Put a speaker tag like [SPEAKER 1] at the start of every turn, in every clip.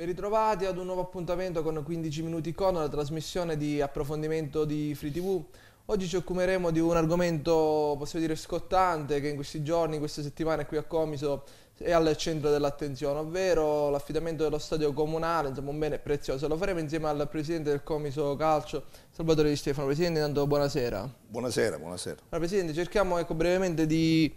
[SPEAKER 1] Ben ritrovati ad un nuovo appuntamento con 15 minuti con la trasmissione di approfondimento di Free TV. Oggi ci occuperemo di un argomento, possiamo dire, scottante che in questi giorni, in queste settimane qui a Comiso è al centro dell'attenzione, ovvero l'affidamento dello stadio comunale, insomma un bene prezioso. Lo faremo insieme al presidente del Comiso Calcio, Salvatore Di Stefano. Presidente, intanto buonasera.
[SPEAKER 2] Buonasera, buonasera.
[SPEAKER 1] Allora, presidente, cerchiamo ecco, brevemente di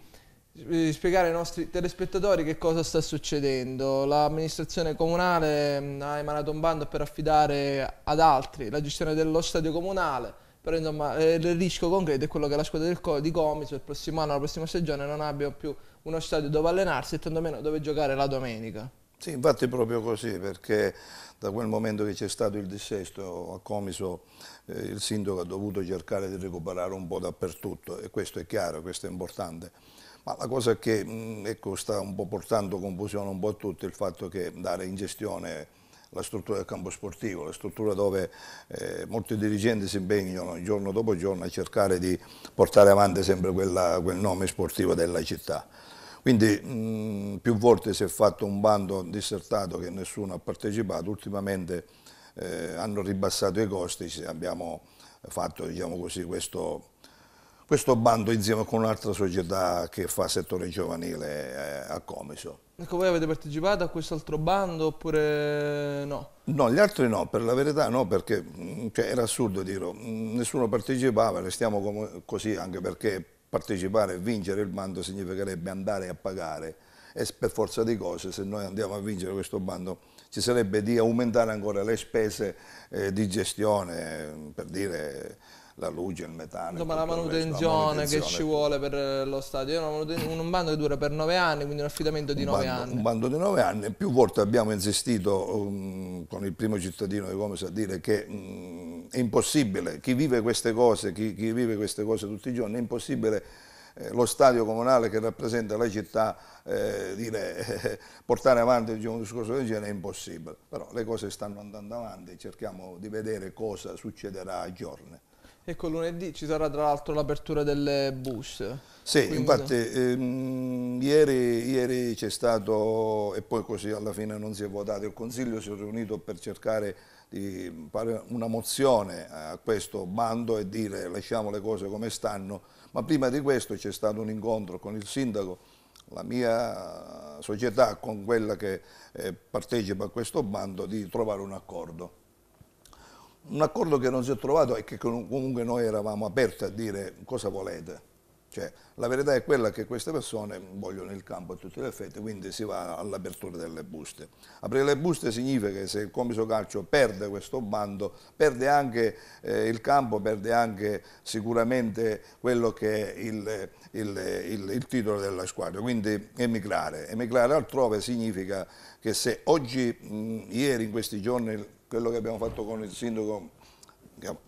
[SPEAKER 1] spiegare ai nostri telespettatori che cosa sta succedendo. L'amministrazione comunale mm, ha emanato un bando per affidare ad altri la gestione dello stadio comunale, però insomma eh, il rischio concreto è quello che la squadra Co di Comiso il prossimo anno, la prossima stagione non abbia più uno stadio dove allenarsi e tantomeno dove giocare la domenica.
[SPEAKER 2] Sì, infatti è proprio così, perché da quel momento che c'è stato il dissesto a Comiso eh, il sindaco ha dovuto cercare di recuperare un po' dappertutto e questo è chiaro, questo è importante ma la cosa che ecco, sta un po' portando confusione un po' a tutti è il fatto che dare in gestione la struttura del campo sportivo, la struttura dove eh, molti dirigenti si impegnano giorno dopo giorno a cercare di portare avanti sempre quella, quel nome sportivo della città. Quindi mh, più volte si è fatto un bando dissertato che nessuno ha partecipato, ultimamente eh, hanno ribassato i costi, abbiamo fatto diciamo così, questo questo bando insieme con un'altra società che fa settore giovanile eh, a Comiso. Ecco,
[SPEAKER 1] voi avete partecipato a quest'altro bando oppure no?
[SPEAKER 2] No, gli altri no, per la verità no, perché mm, cioè, era assurdo dirlo, mm, nessuno partecipava, restiamo così anche perché partecipare e vincere il bando significherebbe andare a pagare e per forza di cose se noi andiamo a vincere questo bando ci sarebbe di aumentare ancora le spese eh, di gestione, per dire la luce, il metano. Insomma,
[SPEAKER 1] la manutenzione, la manutenzione, che ci vuole per eh, lo stadio. Un, un bando che dura per nove anni, quindi un affidamento di un nove bando, anni.
[SPEAKER 2] Un bando di nove anni. Più volte abbiamo insistito um, con il primo cittadino di Comes a dire che um, è impossibile, chi vive queste cose, chi, chi vive queste cose tutti i giorni, è impossibile eh, lo stadio comunale che rappresenta la città, eh, dire, eh, portare avanti diciamo, un discorso del genere è impossibile. Però le cose stanno andando avanti, cerchiamo di vedere cosa succederà a giorni.
[SPEAKER 1] Ecco, lunedì ci sarà tra l'altro l'apertura delle bus. Sì, Quindi... infatti
[SPEAKER 2] ehm, ieri, ieri c'è stato, e poi così alla fine non si è votato, il Consiglio si è riunito per cercare di fare una mozione a questo bando e dire lasciamo le cose come stanno, ma prima di questo c'è stato un incontro con il sindaco, la mia società con quella che eh, partecipa a questo bando, di trovare un accordo un accordo che non si è trovato e che comunque noi eravamo aperti a dire cosa volete. Cioè, la verità è quella che queste persone vogliono il campo a tutti gli effetti, quindi si va all'apertura delle buste. Aprire le buste significa che se il Comiso Calcio perde questo bando, perde anche eh, il campo, perde anche sicuramente quello che è il, il, il, il titolo della squadra. Quindi emigrare. Emigrare altrove significa che se oggi, mh, ieri, in questi giorni, quello che abbiamo fatto con il sindaco,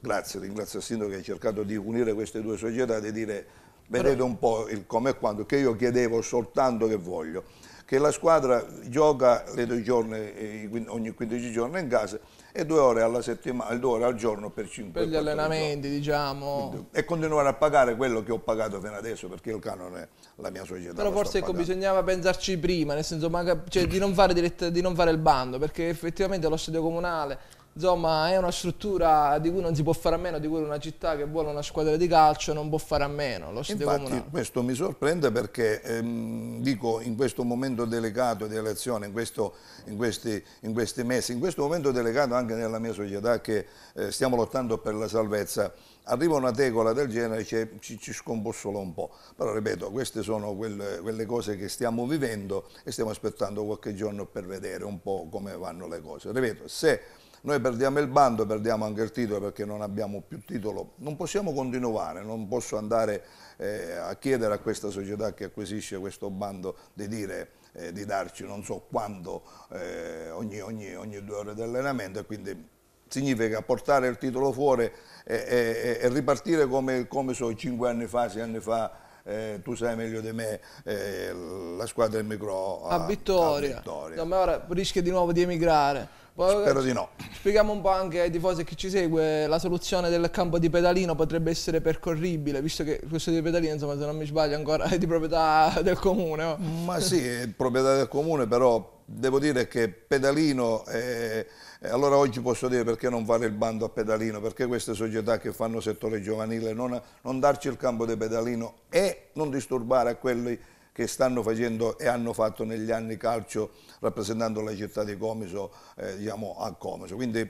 [SPEAKER 2] grazie, ringrazio il sindaco che ha cercato di unire queste due società, di dire vedete un po' il come e quando, che io chiedevo soltanto che voglio che la squadra gioca giorni, eh, ogni 15 giorni in casa e due ore, alla due ore al giorno per 5 Per gli allenamenti,
[SPEAKER 1] giorni. diciamo.
[SPEAKER 2] E continuare a pagare quello che ho pagato fino adesso, perché il canone, è la mia società. Però forse ecco,
[SPEAKER 1] bisognava pensarci prima, nel senso cioè, di, non fare diretta, di non fare il bando, perché effettivamente lo stadio comunale insomma è una struttura di cui non si può fare a meno, di cui una città che vuole una squadra di calcio non può fare a meno. Lo Infatti comunale.
[SPEAKER 2] questo mi sorprende perché ehm, dico in questo momento delicato di elezione, in, questo, in, questi, in, questi, mesi, in questo momento delicato anche nella mia società che eh, stiamo lottando per la salvezza, arriva una tegola del genere cioè, ci, ci scombossola un po', però ripeto queste sono quelle, quelle cose che stiamo vivendo e stiamo aspettando qualche giorno per vedere un po' come vanno le cose. Ripeto, se noi perdiamo il bando perdiamo anche il titolo perché non abbiamo più titolo. Non possiamo continuare, non posso andare eh, a chiedere a questa società che acquisisce questo bando di dire eh, di darci non so quando eh, ogni, ogni, ogni due ore di allenamento e quindi significa portare il titolo fuori e, e, e ripartire come, come so, cinque anni fa, sei anni fa, eh, tu sai meglio di me, eh, la squadra del micro a, a Vittoria. A Vittoria. No, ma ora rischia di nuovo di emigrare. Spero di no. Spieghiamo un po' anche ai
[SPEAKER 1] tifosi che ci segue, la soluzione del campo di pedalino potrebbe essere percorribile, visto che questo di pedalino, insomma, se non mi sbaglio ancora, è di proprietà del comune. Ma sì,
[SPEAKER 2] è proprietà del comune, però devo dire che pedalino... È... Eh, allora oggi posso dire perché non fare il bando a pedalino, perché queste società che fanno settore giovanile non, non darci il campo di pedalino e non disturbare quelli che stanno facendo e hanno fatto negli anni calcio rappresentando la città di Comiso eh, diciamo, a Comiso. Quindi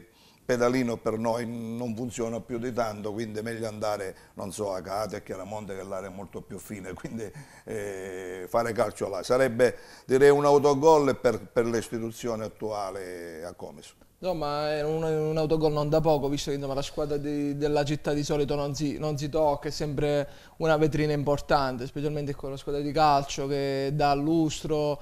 [SPEAKER 2] pedalino per noi non funziona più di tanto, quindi è meglio andare, non so, a Cate, a Chiaramonte, che l'area è molto più fine, quindi eh, fare calcio là. Sarebbe, direi, un autogol per, per l'istituzione attuale a Comiso.
[SPEAKER 1] No, ma è un, un, autogol non da poco, visto che la squadra di, della città di solito non si, non si, tocca, è sempre una vetrina importante, specialmente con la squadra di calcio che dà lustro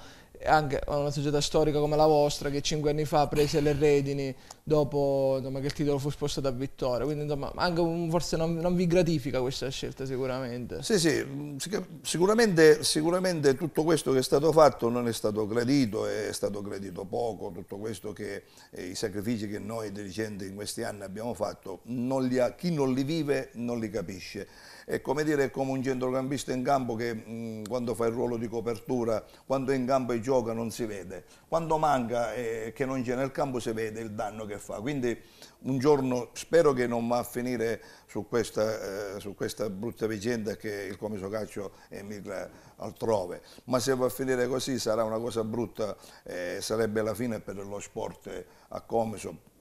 [SPEAKER 1] anche una società storica come la vostra che cinque anni fa prese le redini dopo insomma, che il titolo fu spostato a Vittoria, quindi insomma anche un, forse non, non, vi gratifica questa scelta sicuramente. Sì,
[SPEAKER 2] sì, sicuramente, sicuramente, tutto questo che è stato fatto non è stato gradito, è stato gradito poco, tutto questo che eh, i sacrifici che noi dirigenti in questi anni abbiamo fatto, non ha, chi non li vive non li capisce è come dire è come un centrocampista in campo che mh, mm, quando fa il ruolo di copertura, quando è in campo i giochi gioca non si vede, quando manca e eh, che non c'è nel campo si vede il danno che fa, quindi un giorno spero che non va a finire su questa, eh, su questa brutta vicenda che il Comiso Calcio emigra altrove, ma se va a finire così sarà una cosa brutta, eh, sarebbe la fine per lo sport a Comiso,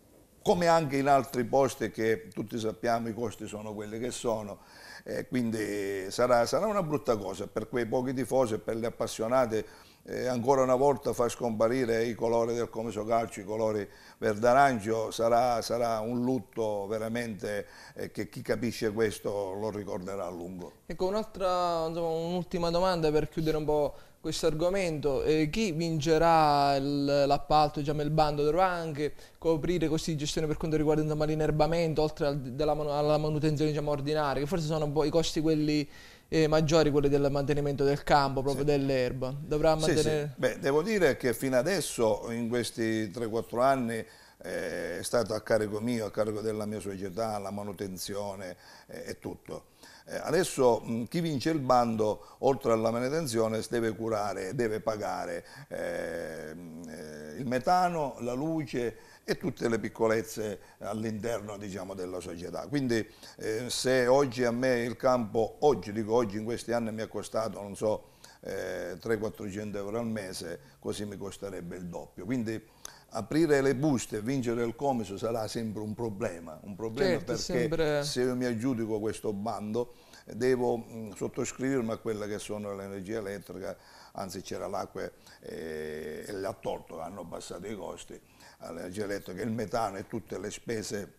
[SPEAKER 2] come anche in altri posti che tutti sappiamo i costi sono quelli che sono, eh, quindi sarà, sarà, una brutta cosa per quei pochi tifosi e per gli appassionati eh, ancora una volta fa scomparire i colori del Comiso Calcio, i colori verde-arancio, sarà, sarà, un lutto veramente eh, che chi capisce questo lo ricorderà a lungo. Ecco,
[SPEAKER 1] un'altra, un'ultima domanda per chiudere un po' questo argomento, eh, chi vincerà l'appalto, diciamo, il bando, dovrà anche coprire così gestione per quanto riguarda l'inerbamento, oltre al, della, alla manutenzione diciamo, ordinaria, che forse sono i costi quelli eh, maggiori quelle del mantenimento del campo, proprio sì. dell'erba. Dovrà mantenere... Sì, sì.
[SPEAKER 2] Beh, devo dire che fino adesso, in questi 3-4 anni, eh, è stato a carico mio, a carico della mia società, la manutenzione eh, e tutto. Eh, adesso mh, chi vince il bando, oltre alla manutenzione, deve curare, deve pagare eh, eh, il metano, la luce, e tutte le piccolezze all'interno diciamo, della società. Quindi eh, se oggi a me il campo, oggi dico oggi in questi anni mi ha costato, non so, eh, 300-400 euro al mese, così mi costerebbe il doppio. Quindi aprire le buste e vincere il comiso sarà sempre un problema, un problema certo, perché sembra... se io mi aggiudico questo bando devo mh, mm, sottoscrivermi a quelle che sono l'energia elettrica, anzi c'era l'acqua eh, e, e l'attorto che hanno abbassato i costi all'energia elettrica, il metano e tutte le spese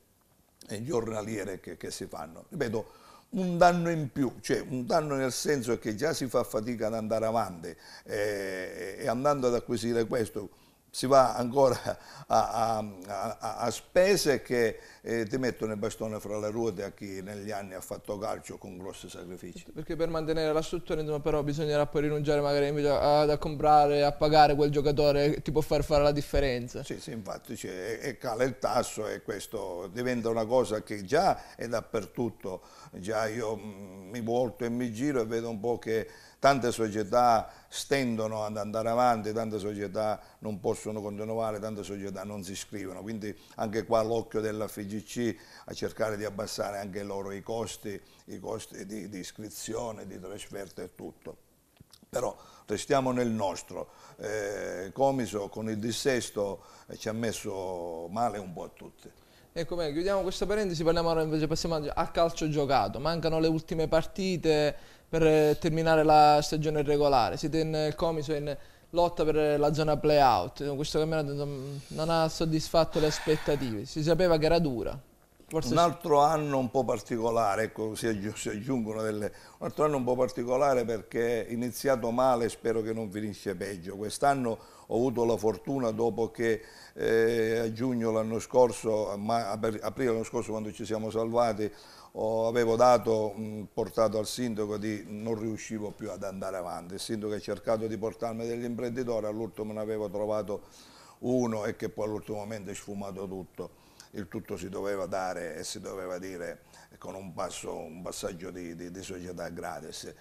[SPEAKER 2] giornaliere che, che si fanno. Ripeto, un danno in più, cioè un danno nel senso che già si fa fatica ad andare avanti eh, e andando ad acquisire questo si va ancora a, a, a, a spese che eh, ti mettono il bastone fra le ruote a chi negli anni ha fatto calcio con grossi sacrifici.
[SPEAKER 1] Perché per mantenere la struttura insomma, però bisognerà poi rinunciare magari a, comprare, a pagare quel giocatore che ti può far fare la differenza.
[SPEAKER 2] Sì, sì infatti cioè, e, e cala il tasso e questo diventa una cosa che già è dappertutto, già io mh, mm, mi volto e mi giro e vedo un po' che tante società stendono ad andare avanti, tante società non possono continuare, tante società non si iscrivono, quindi anche qua l'occhio della FGC a cercare di abbassare anche loro i costi, i costi di, di iscrizione, di trasferta e tutto. Però restiamo nel nostro, eh, Comiso con il dissesto eh, ci ha messo male un po' a tutti.
[SPEAKER 1] Ecco chiudiamo questa parentesi, parliamo ora invece, passiamo al calcio giocato, mancano le ultime partite, per eh, terminare la stagione regolare. Siete in eh, Comiso in lotta per eh, la zona playout. Questo campionato non ha soddisfatto le aspettative. Si sapeva che era dura.
[SPEAKER 2] Forse un altro si... anno un po' particolare, ecco, si, aggiungono delle... Un altro anno un po' particolare perché è iniziato male, spero che non finisce peggio. Quest'anno ho avuto la fortuna dopo che eh, a giugno l'anno scorso, a aprile l'anno scorso quando ci siamo salvati, avevo dato, portato al sindaco di non riuscivo più ad andare avanti. Il sindaco ha cercato di portarmi degli imprenditori, all'ultimo ne avevo trovato uno e che poi all'ultimo momento è sfumato tutto. Il tutto si doveva dare e si doveva dire con un, passo, un passaggio di, di, di società gratis.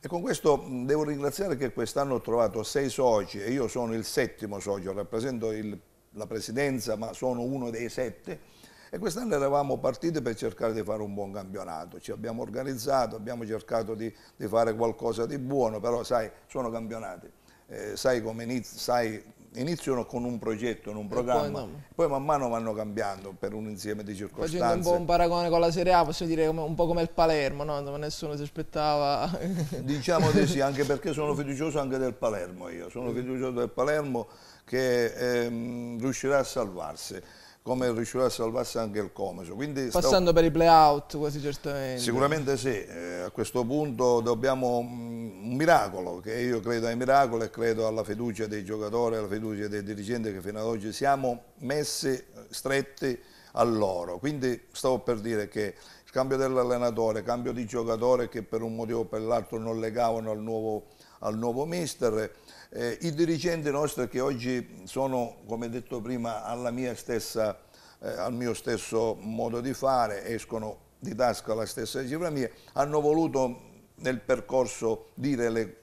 [SPEAKER 2] E con questo devo ringraziare che quest'anno ho trovato sei soci e io sono il settimo socio, rappresento il, la presidenza ma sono uno dei sette e quest'anno eravamo partiti per cercare di fare un buon campionato, ci abbiamo organizzato, abbiamo cercato di, di fare qualcosa di buono, però sai, sono campionati, eh, sai come inizio, sai, iniziano con un progetto, in un programma, poi, poi, man mano vanno cambiando per un insieme di circostanze. Facendo un po' un
[SPEAKER 1] paragone con la Serie A, posso dire un po' come il Palermo, no? dove nessuno si aspettava.
[SPEAKER 2] Diciamo di sì, anche perché sono fiducioso anche del Palermo io, sono mm. fiducioso del Palermo che ehm, riuscirà a salvarsi come riusciva a salvarsi anche il Comeso. Quindi Passando stavo... per i
[SPEAKER 1] playout quasi certamente. Sicuramente
[SPEAKER 2] sì, eh, a questo punto dobbiamo mm, un miracolo, che io credo ai miracoli e credo alla fiducia dei giocatori, alla fiducia dei dirigenti che fino ad oggi siamo messi stretti a loro. Quindi stavo per dire che il cambio dell'allenatore, cambio di giocatore che per un motivo o per l'altro non legavano al nuovo, al nuovo mister, eh, I dirigenti nostri che oggi sono, come detto prima, stessa, eh, al mio stesso modo di fare, escono di tasca la stessa cifra mia, hanno voluto nel percorso dire le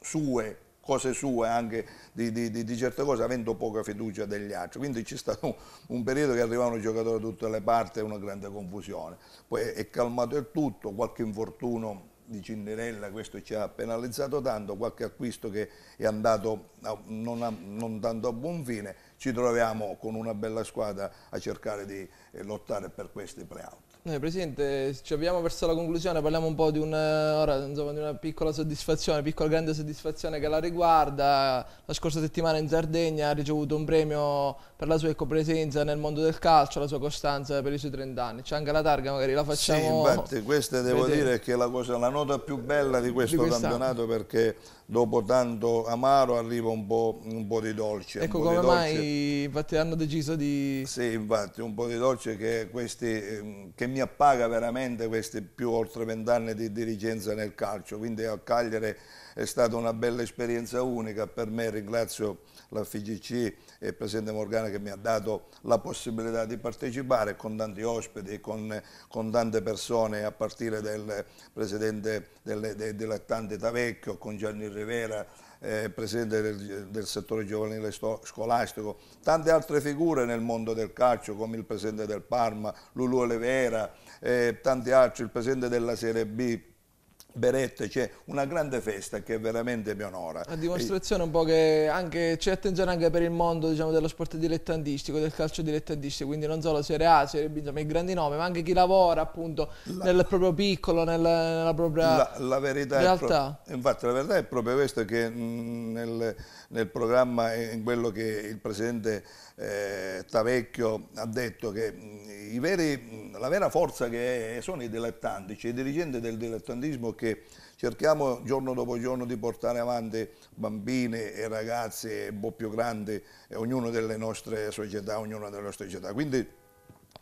[SPEAKER 2] sue cose sue anche di, di, di, di, certe cose avendo poca fiducia degli altri quindi c'è stato un, un, periodo che arrivavano i giocatori da tutte le parti una grande confusione poi è calmato il tutto qualche infortuno di Cinderella, questo ci ha penalizzato tanto, qualche acquisto che è andato a, non, a, non, tanto a buon fine, ci troviamo con una bella squadra a cercare di eh, lottare per questi playout.
[SPEAKER 1] Noi eh, Presidente ci abbiamo verso la conclusione, parliamo un po' di, un, eh, ora, insomma, di una piccola soddisfazione, piccola grande soddisfazione che la riguarda. La scorsa settimana in Sardegna ha ricevuto un premio per la sua presenza nel mondo del calcio, la sua costanza per i suoi 30 anni. C'è anche la targa, magari la facciamo Sì, infatti
[SPEAKER 2] questa devo vedere. dire che è la, cosa, la nota più bella di questo di campionato perché dopo tanto amaro arriva un po', un po di dolce. Ecco come mai dolce. infatti hanno deciso di... Sì, infatti un po' di dolce che, questi, ehm, che mi appaga veramente questi più oltre vent'anni di dirigenza nel calcio, quindi a Cagliere è stata una bella esperienza unica per me, ringrazio la FGC e il Presidente Morgana che mi ha dato la possibilità di partecipare con tanti ospiti, con, con tante persone a partire del Presidente delle, de, Tavecchio, con Gianni Re Rivera, eh, presidente del, del, settore giovanile scolastico, tante altre figure nel mondo del calcio come il presidente del Parma, Lulu Olivera, eh, tanti altri, il presidente della Serie B, berette, c'è una grande festa che veramente mi onora. A dimostrazione
[SPEAKER 1] un po' che anche, c'è attenzione anche per il mondo diciamo, dello sport dilettantistico, del calcio dilettantistico, quindi non solo Serie A, Serie B, insomma i grandi nomi, ma anche chi lavora appunto la, nel proprio piccolo, nel, nella propria la,
[SPEAKER 2] la verità realtà. Pro, infatti la verità è proprio questa che mm, nel, nel programma, eh, in quello che il Presidente eh, Tavecchio ha detto che mm, veri, la vera forza che è, sono i dilettantici, i dirigenti del dilettantismo che cerchiamo giorno dopo giorno di portare avanti bambine e ragazze un po' più grandi, eh, ognuna delle nostre società, ognuna delle nostre società. Quindi,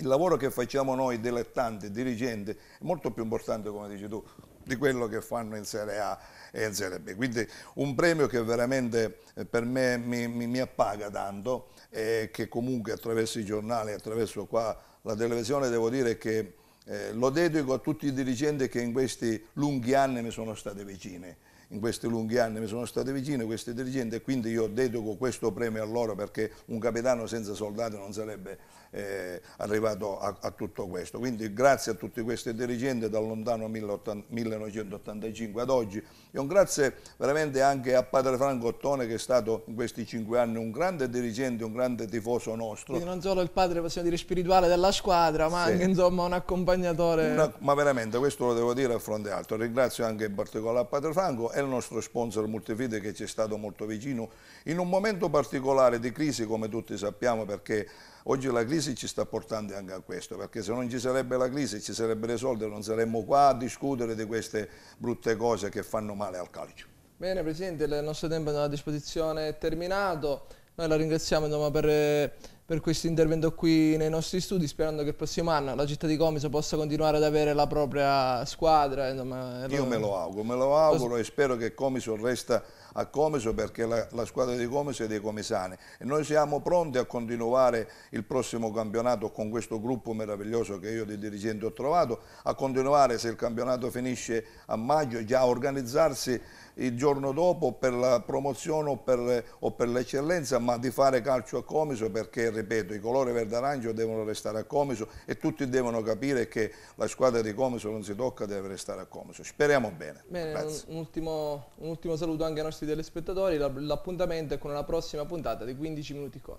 [SPEAKER 2] il lavoro che facciamo noi, dilettanti, dirigenti, è molto più importante, come dici tu, di quello che fanno in Serie A e in Serie B. Quindi un premio che veramente eh, per me mi, mi, mi appaga tanto e che comunque attraverso i giornali, attraverso qua la televisione, devo dire che eh, lo dedico a tutti i dirigenti che in questi lunghi anni mi sono state vicine in questi lunghi anni mi sono state vicine queste dirigenti e quindi io dedico questo premio a loro perché un capitano senza soldati non sarebbe eh, arrivato a, a, tutto questo. Quindi grazie a tutti questi dirigenti dal lontano 1985 ad oggi e un grazie veramente anche a padre Franco Ottone che è stato in questi cinque anni un grande dirigente, un grande tifoso nostro. Quindi
[SPEAKER 1] non solo il padre, possiamo dire, spirituale della squadra ma sì. anche insomma un accompagnatore. Una,
[SPEAKER 2] ma veramente questo lo devo dire a fronte alto. Ringrazio anche in particolare a padre Franco e il nostro sponsor Multifide che ci è stato molto vicino in un momento particolare di crisi come tutti sappiamo perché oggi la crisi ci sta portando anche a questo perché se non ci sarebbe la crisi ci sarebbero i soldi non saremmo qua a discutere di queste brutte cose che fanno male al calcio.
[SPEAKER 1] Bene Presidente, il nostro tempo è a disposizione è terminato, noi la ringraziamo per eh, per questo intervento qui nei nostri studi, sperando che il prossimo anno la città di Comiso possa continuare ad avere la propria squadra. Insomma, Io lo... me lo
[SPEAKER 2] auguro, me lo auguro lo... e spero che Comiso resta a Comeso perché la, la squadra di Comeso è dei comesani e noi siamo pronti a continuare il prossimo campionato con questo gruppo meraviglioso che io di dirigente ho trovato, a continuare se il campionato finisce a maggio già a organizzarsi il giorno dopo per la promozione o per, per l'eccellenza, ma di fare calcio a Comiso perché, ripeto, i colori verde-arancio devono restare a Comiso e tutti devono capire che la squadra di Comiso non si tocca, deve restare a Comiso. Speriamo bene.
[SPEAKER 1] bene un, ultimo, un, ultimo, saluto anche ai nostri nostri telespettatori, l'appuntamento è con la prossima puntata di 15 minuti con.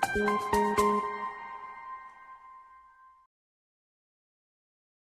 [SPEAKER 2] Thank you.